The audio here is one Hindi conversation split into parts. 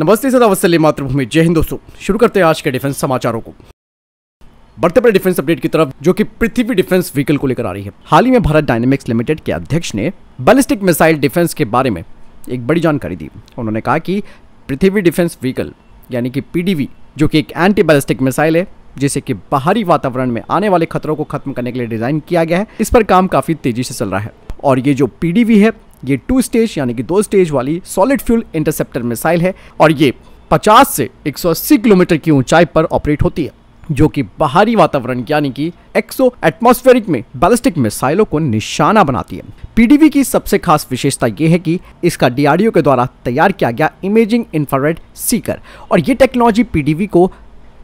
नमस्ते सदा वसली मातृभूमि जय हिंद दोस्तों शुरू करते हैं आज के डिफेंस समाचारों को बढ़ते बड़े डिफेंस अपडेट की तरफ जो कि पृथ्वी डिफेंस व्हीकल को लेकर आ रही है हाल ही में भारत डायनेमिक्स लिमिटेड के अध्यक्ष ने बैलिस्टिक मिसाइल डिफेंस के बारे में एक बड़ी जानकारी दी उन्होंने कहा कि पृथ्वी डिफेंस व्हीकल यानी कि पीडीवी जो कि एक एंटी बैलिस्टिक मिसाइल है जिसे कि बाहरी वातावरण में आने वाले खतरों को खत्म करने के लिए डिजाइन किया गया है इस पर काम काफी तेजी से चल रहा है और ये जो पीडीवी है ये टू स्टेज यानी कि दो स्टेज वाली सॉलिड फ्यूल इंटरसेप्टर मिसाइल है और ये 50 से 180 किलोमीटर की ऊंचाई पर ऑपरेट होती है जो कि बाहरी वातावरण यानी कि एक्सो एटमोस्फेरिक में बैलिस्टिक मिसाइलों को निशाना बनाती है पीडीवी की सबसे खास विशेषता यह है कि इसका डीआरडीओ के द्वारा तैयार किया गया इमेजिंग इंफ्रारेड सीकर और ये टेक्नोलॉजी पीडीवी को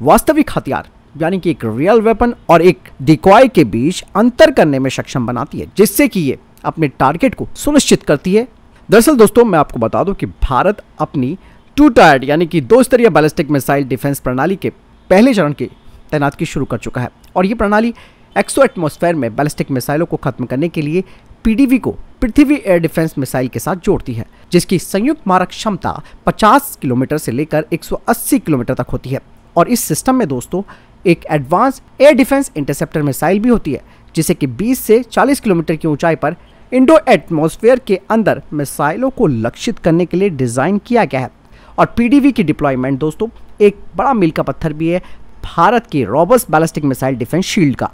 वास्तविक हथियार यानी कि एक रियल वेपन और एक डिकॉय के बीच अंतर करने में सक्षम बनाती है जिससे कि ये अपने टारगेट को सुनिश्चित करती है दरअसल दोस्तों मैं आपको बता दूं कि भारत अपनी टू टायर्ड यानी कि दो स्तरीय बैलिस्टिक मिसाइल डिफेंस प्रणाली के पहले चरण की तैनात की शुरू कर चुका है और ये प्रणाली एक्सो एटमोसफेयर में बैलिस्टिक मिसाइलों को खत्म करने के लिए पीडीवी को पृथ्वी एयर डिफेंस मिसाइल के साथ जोड़ती है जिसकी संयुक्त मारक क्षमता 50 किलोमीटर से लेकर 180 किलोमीटर तक होती है और इस सिस्टम में दोस्तों एक advance air defence interceptor missile भी होती है जिसे कि 20 से 40 किलोमीटर की ऊंचाई पर इंडो एटमॉस्फेयर के अंदर मिसाइलों को लक्षित करने के लिए डिज़ाइन किया गया है और पीडीवी की डिप्लॉयमेंट दोस्तों एक बड़ा मील का पत्थर भी है भारत की रॉबर्स बैलिस्टिक मिसाइल डिफेंस शील्ड का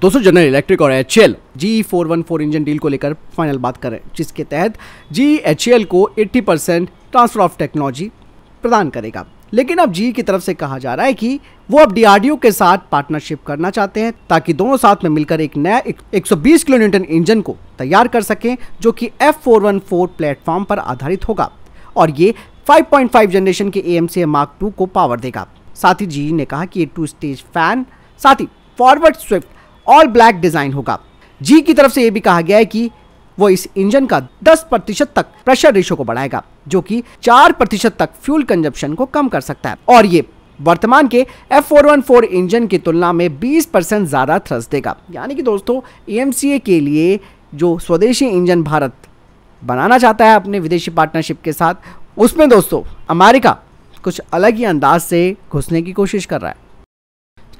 दोस्तों जनरल इलेक्ट्रिक और H L G four one four engine deal को लेकर फाइनल बात करें जिसके तहत जी एच एल को 80 परसेंट ट्रांसफर ऑफ टेक्नोलॉजी प्रदान करेगा लेकिन अब जी की तरफ से कहा जा रहा है कि वो अब डीआरडीओ के साथ पार्टनरशिप करना चाहते हैं ताकि दोनों साथ में मिलकर एक नया 120 किलो न्यूटन इंजन को तैयार कर सकें जो कि F four one four platform पर आधारित होगा और ये 5.5 जनरेशन के A M C mark two को पावर देगा साथ ही जी ने कहा कि ये टू स्टेज फैन साथ ही forward swift all black design होगा जी की तरफ से यह भी कहा गया है कि वो इस इंजन का 10 प्रतिशत तक प्रेशर रेशो को बढ़ाएगा जो कि 4 प्रतिशत तक फ्यूल कंजप्शन को कम कर सकता है और ये वर्तमान के F414 इंजन की तुलना में 20 परसेंट ज़्यादा थ्रस्ट देगा यानी कि दोस्तों ए के लिए जो स्वदेशी इंजन भारत बनाना चाहता है अपने विदेशी पार्टनरशिप के साथ उसमें दोस्तों अमेरिका कुछ अलग ही अंदाज से घुसने की कोशिश कर रहा है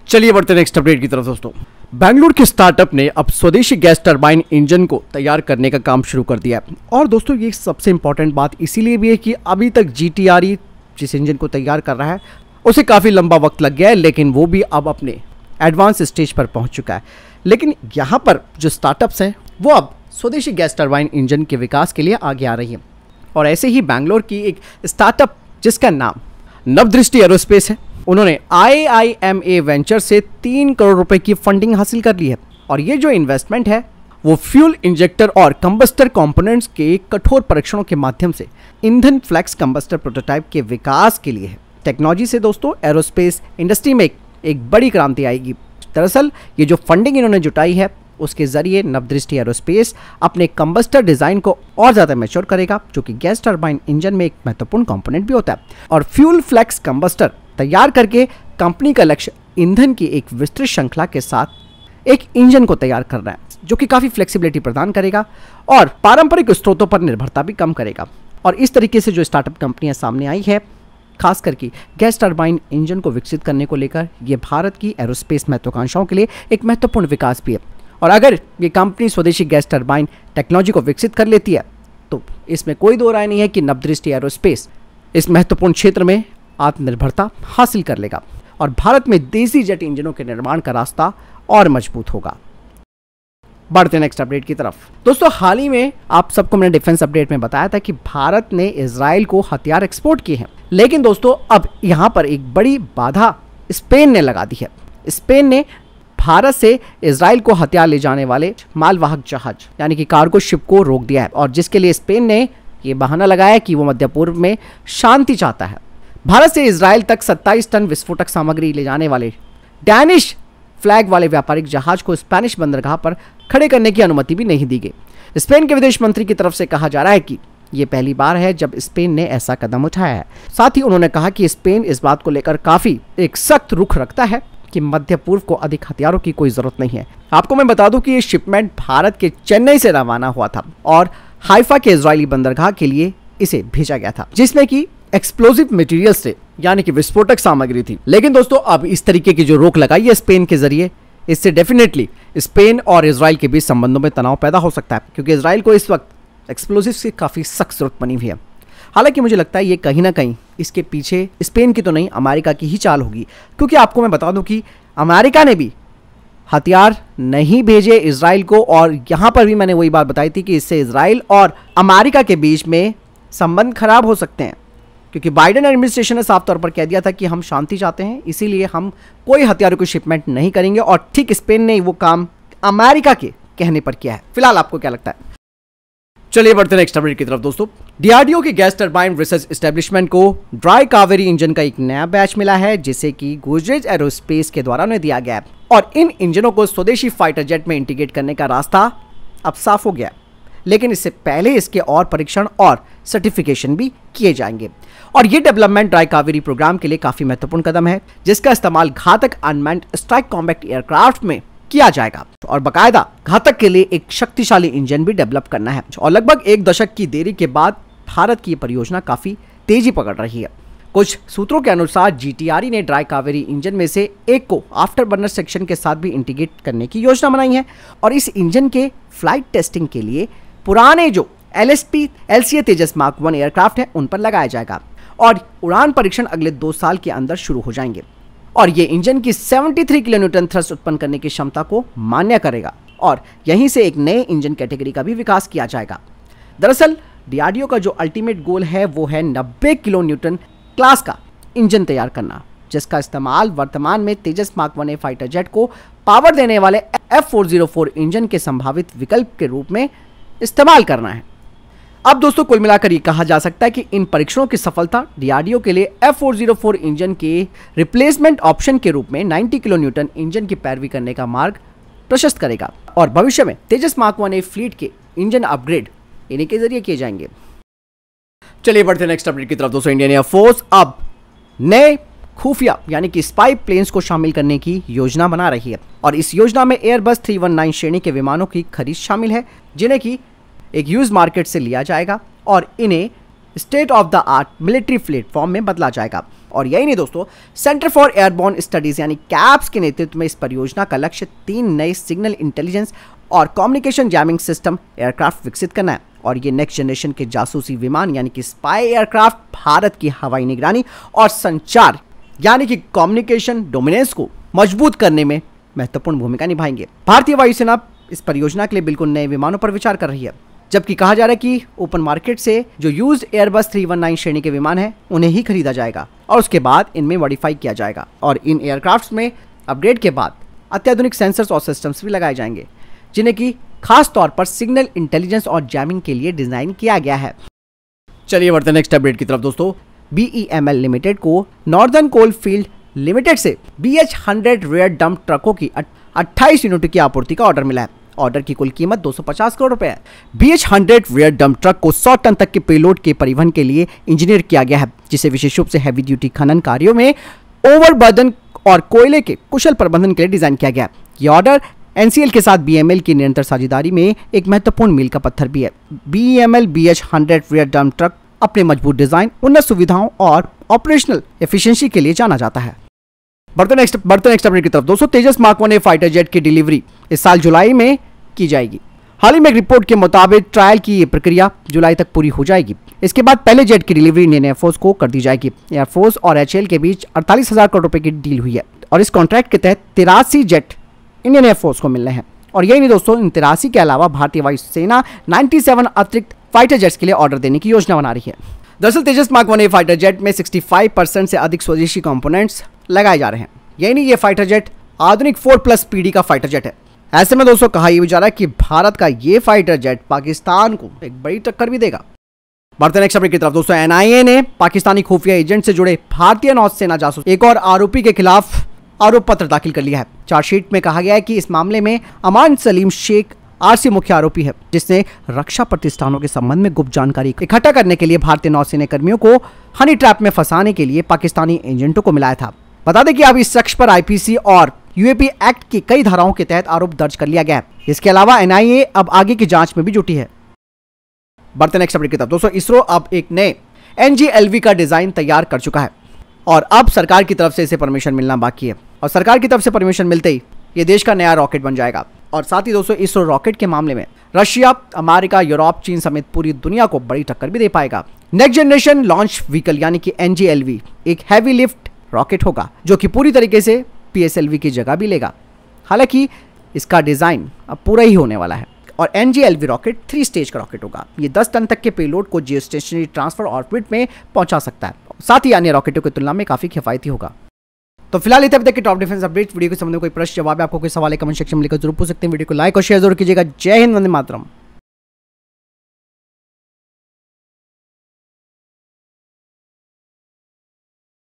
चलिए बढ़ते नेक्स्ट अपडेट की तरफ दोस्तों बैंगलोर के स्टार्टअप ने अब स्वदेशी गैस टरबाइन इंजन को तैयार करने का काम शुरू कर दिया है और दोस्तों ये सबसे इंपॉर्टेंट बात इसीलिए भी है कि अभी तक जी e जिस इंजन को तैयार कर रहा है उसे काफ़ी लंबा वक्त लग गया है लेकिन वो भी अब अपने एडवांस स्टेज पर पहुंच चुका है लेकिन यहाँ पर जो स्टार्टअप्स हैं वो अब स्वदेशी गैस टरबाइन इंजन के विकास के लिए आगे आ रही है और ऐसे ही बैंगलोर की एक स्टार्टअप जिसका नाम नवदृष्टि एरोस्पेस है उन्होंने आई आई एम ए वेंचर से तीन करोड़ रुपए की फंडिंग हासिल कर ली है और ये जो इन्वेस्टमेंट है वो फ्यूल इंजेक्टर और कंबस्टर कंपोनेंट्स के कठोर परीक्षणों के माध्यम से ईंधन फ्लैक्स कंबस्टर प्रोटोटाइप के विकास के लिए है टेक्नोलॉजी से दोस्तों एरोस्पेस इंडस्ट्री में एक बड़ी क्रांति आएगी दरअसल ये जो फंडिंग इन्होंने जुटाई है उसके जरिए नवदृष्टि एरोस्पेस अपने कंबस्टर डिजाइन को और ज्यादा मेच्योर करेगा जो कि गैस टर्बाइन इंजन में एक महत्वपूर्ण कंपोनेंट भी होता है और फ्यूल फ्लैक्स कंबस्टर तैयार करके कंपनी का लक्ष्य ईंधन की एक विस्तृत श्रृंखला के साथ एक इंजन को तैयार करना है जो कि काफ़ी फ्लेक्सिबिलिटी प्रदान करेगा और पारंपरिक स्रोतों पर निर्भरता भी कम करेगा और इस तरीके से जो स्टार्टअप कंपनियां सामने आई है खास करके गैस टर्बाइन इंजन को विकसित करने को लेकर ये भारत की एरोस्पेस महत्वाकांक्षाओं के लिए एक महत्वपूर्ण विकास भी है और अगर ये कंपनी स्वदेशी गैस टर्बाइन टेक्नोलॉजी को विकसित कर लेती है तो इसमें कोई दो राय नहीं है कि नवदृष्टि एरोस्पेस इस महत्वपूर्ण क्षेत्र में आत्मनिर्भरता हासिल कर लेगा और भारत में देसी जेट इंजनों के निर्माण का रास्ता और मजबूत होगा बढ़ते नेक्स्ट अपडेट की तरफ दोस्तों हाल ही में आप सबको मैंने डिफेंस अपडेट में बताया था कि भारत ने इसराइल को हथियार एक्सपोर्ट किए हैं लेकिन दोस्तों अब यहाँ पर एक बड़ी बाधा स्पेन ने लगा दी है स्पेन ने भारत से इसराइल को हथियार ले जाने वाले मालवाहक जहाज यानी कि कार्गो शिप को रोक दिया है और जिसके लिए स्पेन ने ये बहाना लगाया कि वो मध्य पूर्व में शांति चाहता है भारत से इसराइल तक 27 टन विस्फोटक सामग्री ले जाने वाले डैनिश फ्लैग वाले व्यापारिक जहाज को स्पेनिश बंदरगाह पर खड़े करने की अनुमति भी नहीं दी गई स्पेन के विदेश मंत्री की तरफ से कहा जा रहा है कि ये पहली बार है जब स्पेन ने ऐसा कदम उठाया है साथ ही उन्होंने कहा कि स्पेन इस बात को लेकर काफी एक सख्त रुख रखता है कि मध्य पूर्व को अधिक हथियारों की कोई जरूरत नहीं है आपको मैं बता दूं कि ये शिपमेंट भारत के चेन्नई से रवाना हुआ था और हाइफा के इसराइली बंदरगाह के लिए इसे भेजा गया था जिसमें कि एक्सप्लोजिव मटेरियल थे यानी कि विस्फोटक सामग्री थी लेकिन दोस्तों अब इस तरीके की जो रोक लगाई है स्पेन के जरिए इससे डेफिनेटली स्पेन और इसराइल के बीच संबंधों में तनाव पैदा हो सकता है क्योंकि इसराइल को इस वक्त एक्सप्लोजिव की काफ़ी सख्त जरूरत बनी हुई है हालांकि मुझे लगता है ये कहीं ना कहीं इसके पीछे स्पेन की तो नहीं अमेरिका की ही चाल होगी क्योंकि आपको मैं बता दूं कि अमेरिका ने भी हथियार नहीं भेजे इसराइल को और यहाँ पर भी मैंने वही बात बताई थी कि इससे इसराइल और अमेरिका के बीच में संबंध खराब हो सकते हैं क्योंकि बाइडेन एडमिनिस्ट्रेशन ने साफ तौर पर कह दिया था कि हम शांति चाहते हैं इसीलिए हम कोई हथियारों की शिपमेंट नहीं करेंगे और ठीक स्पेन ने वो काम अमेरिका के कहने पर किया है फिलहाल आपको क्या लगता है चलिए बढ़ते हैं नेक्स्ट अपडेट की तरफ दोस्तों डीआरडीओ के गैस टर्बाइन रिसर्च स्टेब्लिशमेंट को ड्राई कावेरी इंजन का एक नया बैच मिला है जिसे कि गोजरेज एरोस्पेस के द्वारा उन्हें दिया गया और इन इंजनों को स्वदेशी फाइटर जेट में इंटीग्रेट करने का रास्ता अब साफ हो गया है लेकिन इससे पहले इसके और परीक्षण और सर्टिफिकेशन भी किए जाएंगे और ये डेवलपमेंट ड्राई कावेरी प्रोग्राम के लिए काफ़ी महत्वपूर्ण कदम है जिसका इस्तेमाल घातक अनमेंट स्ट्राइक कॉम्बैक्ट एयरक्राफ्ट में किया जाएगा और बकायदा घातक के लिए एक शक्तिशाली इंजन भी डेवलप करना है और लगभग एक दशक की देरी के बाद भारत की परियोजना काफ़ी तेजी पकड़ रही है कुछ सूत्रों के अनुसार जीटीआरई e ने ड्राई कावेरी इंजन में से एक को आफ्टर बर्नर सेक्शन के साथ भी इंटीग्रेट करने की योजना बनाई है और इस इंजन के फ्लाइट टेस्टिंग के लिए पुराने जो L S P L C A Tejas mark one aircraft है उन पर लगाया जाएगा और उड़ान परीक्षण अगले दो साल के अंदर शुरू हो जाएंगे और ये इंजन की 73 किलो न्यूटन थ्रस्ट उत्पन्न करने की क्षमता को मान्य करेगा और यहीं से एक नए इंजन कैटेगरी का भी विकास किया जाएगा दरअसल डीआरडीओ का जो अल्टीमेट गोल है वो है 90 किलो न्यूटन क्लास का इंजन तैयार करना जिसका इस्तेमाल वर्तमान में Tejas mark one fighter jet को पावर देने वाले एफ इंजन के संभावित विकल्प के रूप में इस्तेमाल करना है अब दोस्तों कुल मिलाकर ये कहा जा सकता है कि इन परीक्षणों की सफलता डीआरडीओ के लिए फोर इंजन के रिप्लेसमेंट ऑप्शन के रूप में 90 किलो न्यूटन इंजन की पैरवी करने का मार्ग प्रशस्त करेगा और भविष्य में तेजस मार्क वन फ्लीट के इंजन अपग्रेड इन्हीं के जरिए किए जाएंगे चलिए बढ़ते नेक्स्ट अपडेट की तरफ दोस्तों इंडियन एयरफोर्स अब नए खुफिया यानी कि स्पाई प्लेन्स को शामिल करने की योजना बना रही है और इस योजना में एयरबस 319 श्रेणी के विमानों की खरीद शामिल है जिन्हें की एक यूज मार्केट से लिया जाएगा और इन्हें state of the art military platform में बदला जाएगा और यही नहीं दोस्तों सेंटर फॉर एयरबोर्न स्टडीज यानी कैप्स के नेतृत्व में इस परियोजना का लक्ष्य तीन नए सिग्नल इंटेलिजेंस और कम्युनिकेशन जैमिंग सिस्टम एयरक्राफ्ट विकसित करना है और ये नेक्स्ट जनरेशन के जासूसी विमान यानी कि स्पाई एयरक्राफ्ट भारत की हवाई निगरानी और संचार यानी कि कम्युनिकेशन डोमिनेंस को मजबूत करने में महत्वपूर्ण भूमिका निभाएंगे भारतीय वायुसेना इस परियोजना के लिए बिल्कुल नए विमानों पर विचार कर रही है जबकि कहा जा रहा है कि ओपन मार्केट से जो यूज एयरबस 319 श्रेणी के विमान हैं उन्हें ही खरीदा जाएगा और उसके बाद इनमें मॉडिफाई किया जाएगा और इन एयरक्राफ्ट में अपग्रेड के बाद अत्याधुनिक सेंसर्स और सिस्टम्स भी लगाए जाएंगे जिन्हें की खास तौर पर सिग्नल इंटेलिजेंस और जैमिंग के लिए डिजाइन किया गया है चलिए बढ़ते नेक्स्ट अपडेट की तरफ दोस्तों बीईएमएल लिमिटेड e को नॉर्दर्न कोल फील्ड लिमिटेड से B H hundred rear dump ट्रकों की अट्ठाईस यूनिट की आपूर्ति का ऑर्डर मिला है ऑर्डर की कुल कीमत 250 करोड़ रुपए है B H hundred rear dump truck को 100 टन तक के पेलोड के परिवहन के लिए इंजीनियर किया गया है जिसे विशेष रूप से हैवी ड्यूटी खनन कार्यो में ओवरबर्दन और कोयले के कुशल प्रबंधन के लिए डिजाइन किया गया ये ऑर्डर एनसीएल के साथ बीएमएल की निरंतर साझेदारी में एक महत्वपूर्ण मील का पत्थर भी है BEML H hundred rear dump truck अपने मजबूत डिज़ाइन उन्नत सुविधाओं और ऑपरेशनल एफिशिएंसी के लिए जाना जाता है बर्तन एक्स्ट, बर्तन नेक्स्ट की तरफ दोस्तों Tejas mark one A fighter jet की डिलीवरी इस साल जुलाई में की जाएगी हाल ही में एक रिपोर्ट के मुताबिक ट्रायल की ये प्रक्रिया जुलाई तक पूरी हो जाएगी इसके बाद पहले जेट की डिलीवरी इंडियन एयरफोर्स को कर दी जाएगी एयरफोर्स और एच के बीच अड़तालीस करोड़ रुपए की डील हुई है और इस कॉन्ट्रैक्ट के तहत तिरासी जेट इंडियन एयरफोर्स को मिलने हैं और यही नहीं दोस्तों इन तिरासी के अलावा भारतीय वायुसेना 97 अतिरिक्त फाइटर जेट्स के लिए ऑर्डर देने की योजना बना रही है दरअसल Tejas mark one A fighter jet में 65 परसेंट से अधिक स्वदेशी कंपोनेंट्स लगाए जा रहे हैं यानी ये फाइटर जेट आधुनिक फोर प्लस पीढ़ी का फाइटर जेट है ऐसे में दोस्तों कहा यह भी जा रहा है कि भारत का ये फाइटर जेट पाकिस्तान को एक बड़ी टक्कर भी देगा बढ़ते नेक्स्ट अपडेट की तरफ दोस्तों एनआईए ने पाकिस्तानी खुफिया एजेंट से जुड़े भारतीय नौसेना जासूस एक और आरोपी के खिलाफ आरोप पत्र दाखिल कर लिया है चार्जशीट में कहा गया है कि इस मामले में अमान सलीम शेख आरसी मुख्य आरोपी है जिसने रक्षा प्रतिष्ठानों के संबंध में गुप्त जानकारी इकट्ठा करने के लिए भारतीय नौसेना कर्मियों को हनी ट्रैप में फंसाने के लिए पाकिस्तानी एजेंटों को मिलाया था बता दें कि अब इस शख्स पर आईपीसी और यूएपी एक्ट की कई धाराओं के तहत आरोप दर्ज कर लिया गया है इसके अलावा एनआईए अब आगे की जांच में भी जुटी है बढ़ते नेक्स्ट अपडेट की तरफ दोस्तों इसरो अब एक नए एनजीएलवी का डिजाइन तैयार कर चुका है और अब सरकार की तरफ से इसे परमिशन मिलना बाकी है और सरकार की तरफ से परमिशन मिलते ही ये देश का नया रॉकेट बन जाएगा और साथ ही दोस्तों इसरो रॉकेट के मामले में रशिया अमेरिका यूरोप चीन समेत पूरी दुनिया को बड़ी टक्कर भी दे पाएगा नेक्स्ट जनरेशन लॉन्च व्हीकल यानी कि एनजीएलवी एक हैवी लिफ्ट रॉकेट होगा जो कि पूरी तरीके से पीएसएलवी की जगह भी लेगा हालांकि इसका डिज़ाइन अब पूरा ही होने वाला है और एनजीएलवी रॉकेट थ्री स्टेज का रॉकेट होगा ये दस टन तक के पेलोड को जियो ट्रांसफर ऑर्बिट में पहुंचा सकता है साथ ही अन्य रॉकेटों की तुलना में काफ़ी किफायती होगा तो फिलहाल इतने तक टॉप डिफेंस अपडेट वीडियो के संबंध में कोई प्रश्न जवाब आपको कोई सवाल है कमेंट सेक्शन में लिखकर जरूर पूछ सकते हैं वीडियो को लाइक और शेयर जरूर कीजिएगा जय हिंद वंदे मातरम